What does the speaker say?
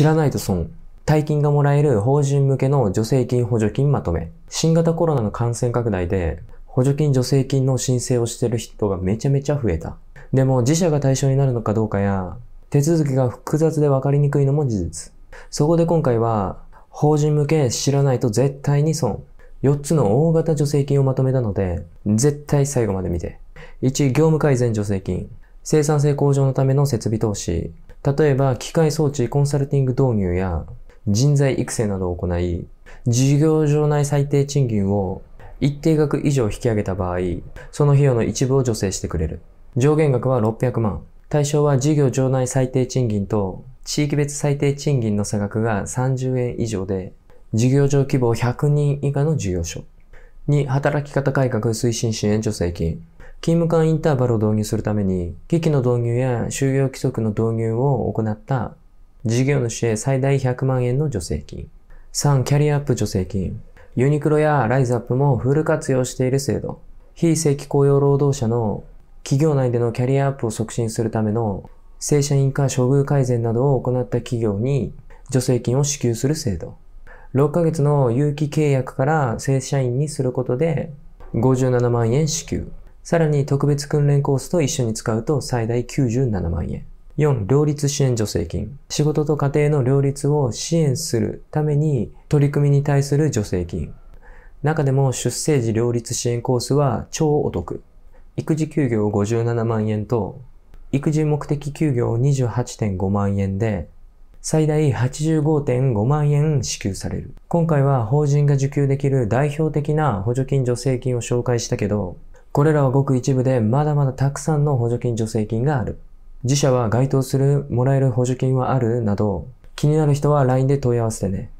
知らないと損。大金がもらえる法人向けの助成金補助金まとめ。新型コロナの感染拡大で、補助金助成金の申請をしてる人がめちゃめちゃ増えた。でも自社が対象になるのかどうかや、手続きが複雑で分かりにくいのも事実。そこで今回は、法人向け知らないと絶対に損。4つの大型助成金をまとめたので、絶対最後まで見て。1、業務改善助成金。生産性向上のための設備投資、例えば機械装置コンサルティング導入や人材育成などを行い、事業場内最低賃金を一定額以上引き上げた場合、その費用の一部を助成してくれる。上限額は600万。対象は事業場内最低賃金と地域別最低賃金の差額が30円以上で、事業場規模100人以下の事業所。に働き方改革推進支援助成金。勤務間インターバルを導入するために、機器の導入や就業規則の導入を行った事業主へ最大100万円の助成金。3、キャリアアップ助成金。ユニクロやライズアップもフル活用している制度。非正規雇用労働者の企業内でのキャリアアップを促進するための正社員化処遇改善などを行った企業に助成金を支給する制度。6ヶ月の有期契約から正社員にすることで57万円支給。さらに特別訓練コースと一緒に使うと最大97万円。4、両立支援助成金。仕事と家庭の両立を支援するために取り組みに対する助成金。中でも出生時両立支援コースは超お得。育児休業57万円と、育児目的休業28.5万円で、最大85.5万円支給される。今回は法人が受給できる代表的な補助金助成金を紹介したけど、これらはごく一部でまだまだたくさんの補助金助成金がある。自社は該当するもらえる補助金はあるなど、気になる人は LINE で問い合わせてね。